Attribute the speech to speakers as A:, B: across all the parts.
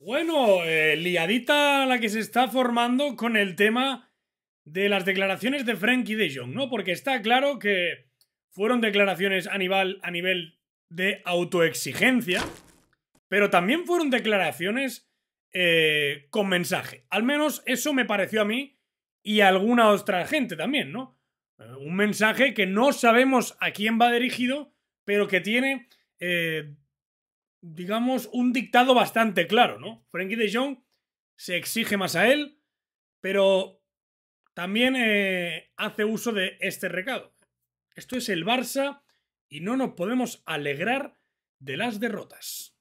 A: Bueno, eh, liadita la que se está formando con el tema de las declaraciones de Frankie de Jong, ¿no? Porque está claro que fueron declaraciones a nivel, a nivel de autoexigencia, pero también fueron declaraciones eh, con mensaje. Al menos eso me pareció a mí y a alguna otra gente también, ¿no? Eh, un mensaje que no sabemos a quién va dirigido, pero que tiene digamos, un dictado bastante claro, ¿no? Frankie de Jong se exige más a él, pero también eh, hace uso de este recado. Esto es el Barça y no nos podemos alegrar de las derrotas.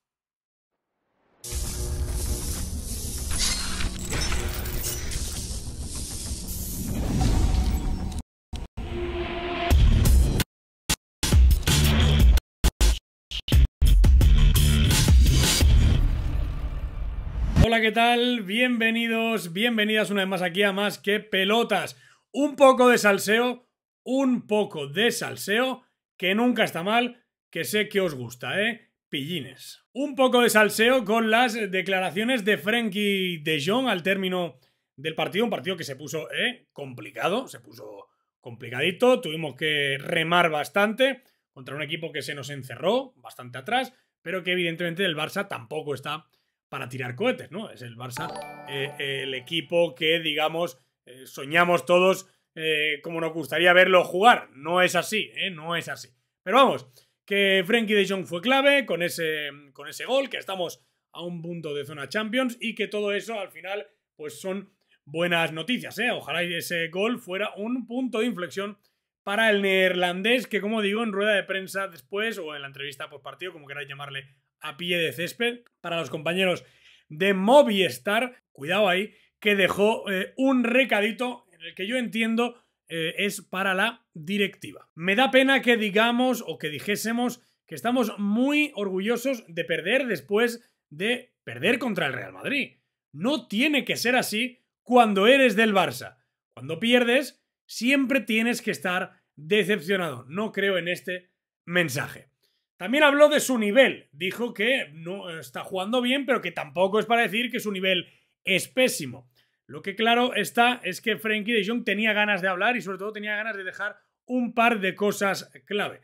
A: Hola, ¿qué tal? Bienvenidos, bienvenidas una vez más aquí a Más que Pelotas. Un poco de salseo, un poco de salseo, que nunca está mal, que sé que os gusta, ¿eh? Pillines. Un poco de salseo con las declaraciones de Frenkie de Jong al término del partido, un partido que se puso, ¿eh? Complicado, se puso complicadito, tuvimos que remar bastante contra un equipo que se nos encerró bastante atrás, pero que evidentemente el Barça tampoco está para tirar cohetes, ¿no? Es el Barça, eh, el equipo que, digamos, eh, soñamos todos eh, como nos gustaría verlo jugar. No es así, ¿eh? No es así. Pero vamos, que Frenkie de Jong fue clave con ese, con ese gol, que estamos a un punto de zona Champions y que todo eso al final, pues son buenas noticias, ¿eh? Ojalá ese gol fuera un punto de inflexión para el neerlandés, que como digo, en rueda de prensa después o en la entrevista post partido, como queráis llamarle a pie de césped para los compañeros de Movistar, cuidado ahí, que dejó eh, un recadito en el que yo entiendo eh, es para la directiva. Me da pena que digamos o que dijésemos que estamos muy orgullosos de perder después de perder contra el Real Madrid. No tiene que ser así cuando eres del Barça. Cuando pierdes, siempre tienes que estar decepcionado. No creo en este mensaje. También habló de su nivel. Dijo que no está jugando bien, pero que tampoco es para decir que su nivel es pésimo. Lo que claro está es que Frankie de Jong tenía ganas de hablar y sobre todo tenía ganas de dejar un par de cosas clave.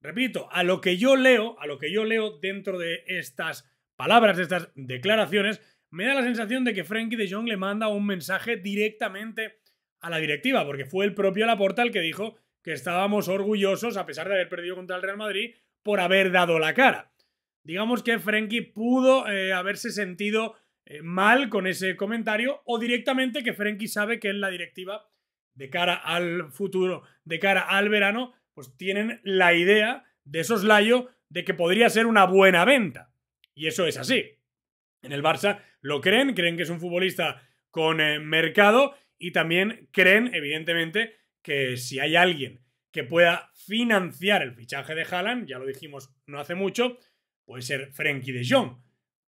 A: Repito, a lo que yo leo, a lo que yo leo dentro de estas palabras, de estas declaraciones, me da la sensación de que Frankie de Jong le manda un mensaje directamente a la directiva, porque fue el propio Laporta el que dijo que estábamos orgullosos, a pesar de haber perdido contra el Real Madrid, por haber dado la cara. Digamos que Frenkie pudo eh, haberse sentido eh, mal con ese comentario o directamente que Frenkie sabe que en la directiva, de cara al futuro, de cara al verano, pues tienen la idea de soslayo de que podría ser una buena venta. Y eso es así. En el Barça lo creen, creen que es un futbolista con eh, mercado y también creen, evidentemente, que si hay alguien que pueda financiar el fichaje de Haaland, ya lo dijimos no hace mucho, puede ser Frenkie de Jong,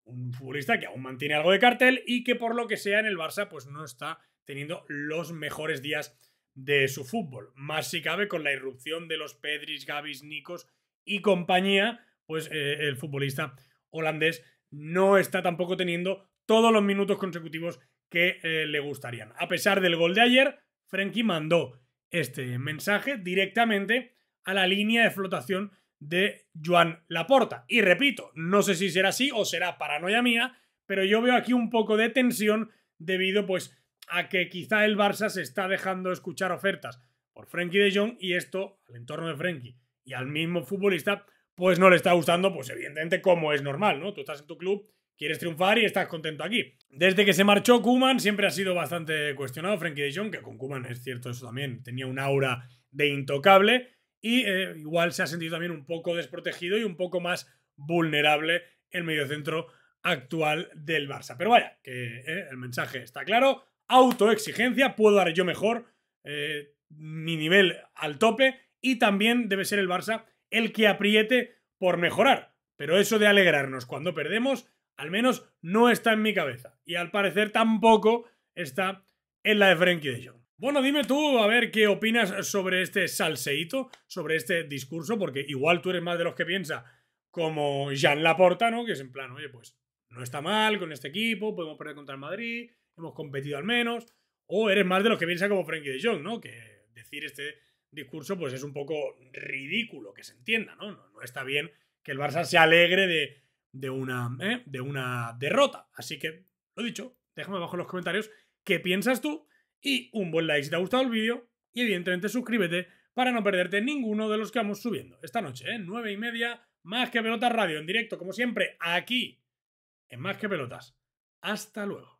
A: un futbolista que aún mantiene algo de cartel y que por lo que sea en el Barça pues no está teniendo los mejores días de su fútbol. Más si cabe con la irrupción de los Pedris, Gavis, Nikos y compañía, pues eh, el futbolista holandés no está tampoco teniendo todos los minutos consecutivos que eh, le gustarían. A pesar del gol de ayer, Frenkie mandó este mensaje directamente a la línea de flotación de Joan Laporta. Y repito, no sé si será así o será paranoia mía, pero yo veo aquí un poco de tensión debido pues a que quizá el Barça se está dejando escuchar ofertas por Frenkie de Jong y esto al entorno de Frenkie y al mismo futbolista pues no le está gustando, pues evidentemente como es normal, ¿no? Tú estás en tu club quieres triunfar y estás contento aquí. Desde que se marchó Kuman siempre ha sido bastante cuestionado Frankie de Jong, que con Kuman es cierto eso también, tenía un aura de intocable y eh, igual se ha sentido también un poco desprotegido y un poco más vulnerable el mediocentro actual del Barça. Pero vaya, que eh, el mensaje está claro, autoexigencia, puedo dar yo mejor, eh, mi nivel al tope y también debe ser el Barça el que apriete por mejorar. Pero eso de alegrarnos cuando perdemos al menos no está en mi cabeza. Y al parecer tampoco está en la de Frenkie de Jong. Bueno, dime tú, a ver, ¿qué opinas sobre este salseíto, sobre este discurso? Porque igual tú eres más de los que piensa como Jean Laporta, ¿no? Que es en plan, oye, pues no está mal con este equipo, podemos perder contra el Madrid, hemos competido al menos. O eres más de los que piensa como Frenkie de Jong, ¿no? Que decir este discurso, pues es un poco ridículo, que se entienda, No, no está bien que el Barça se alegre de de una, ¿eh? de una derrota. Así que, lo dicho, déjame abajo en los comentarios qué piensas tú y un buen like si te ha gustado el vídeo y evidentemente suscríbete para no perderte ninguno de los que vamos subiendo. Esta noche, ¿eh? 9 y media, más que pelotas radio, en directo como siempre, aquí, en más que pelotas. Hasta luego.